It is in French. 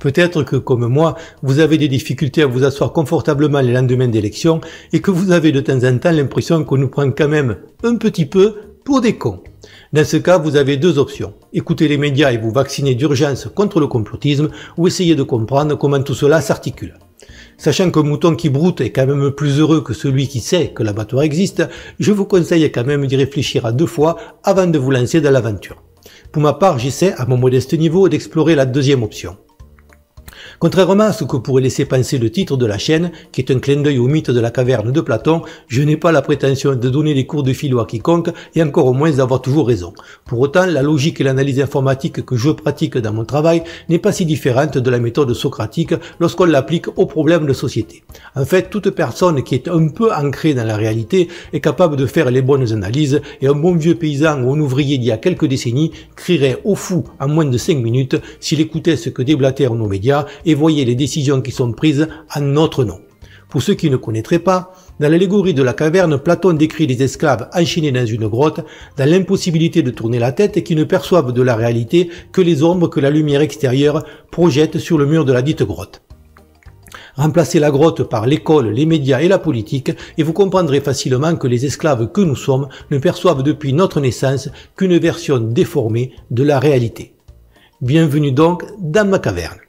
Peut-être que, comme moi, vous avez des difficultés à vous asseoir confortablement les lendemains d'élections et que vous avez de temps en temps l'impression qu'on nous prend quand même un petit peu pour des cons. Dans ce cas, vous avez deux options. écouter les médias et vous vacciner d'urgence contre le complotisme ou essayer de comprendre comment tout cela s'articule. Sachant qu'un mouton qui broute est quand même plus heureux que celui qui sait que l'abattoir existe, je vous conseille quand même d'y réfléchir à deux fois avant de vous lancer dans l'aventure. Pour ma part, j'essaie à mon modeste niveau d'explorer la deuxième option. Contrairement à ce que pourrait laisser penser le titre de la chaîne, qui est un clin d'œil au mythe de la caverne de Platon, je n'ai pas la prétention de donner les cours de philo à quiconque et encore au moins d'avoir toujours raison. Pour autant, la logique et l'analyse informatique que je pratique dans mon travail n'est pas si différente de la méthode socratique lorsqu'on l'applique aux problèmes de société. En fait, toute personne qui est un peu ancrée dans la réalité est capable de faire les bonnes analyses et un bon vieux paysan ou un ouvrier d'il y a quelques décennies crierait au fou en moins de 5 minutes s'il écoutait ce que déblatèrent nos médias et voyez les décisions qui sont prises en notre nom. Pour ceux qui ne connaîtraient pas, dans l'allégorie de la caverne, Platon décrit les esclaves enchaînés dans une grotte, dans l'impossibilité de tourner la tête et qui ne perçoivent de la réalité que les ombres que la lumière extérieure projette sur le mur de la dite grotte. Remplacez la grotte par l'école, les médias et la politique et vous comprendrez facilement que les esclaves que nous sommes ne perçoivent depuis notre naissance qu'une version déformée de la réalité. Bienvenue donc dans ma caverne.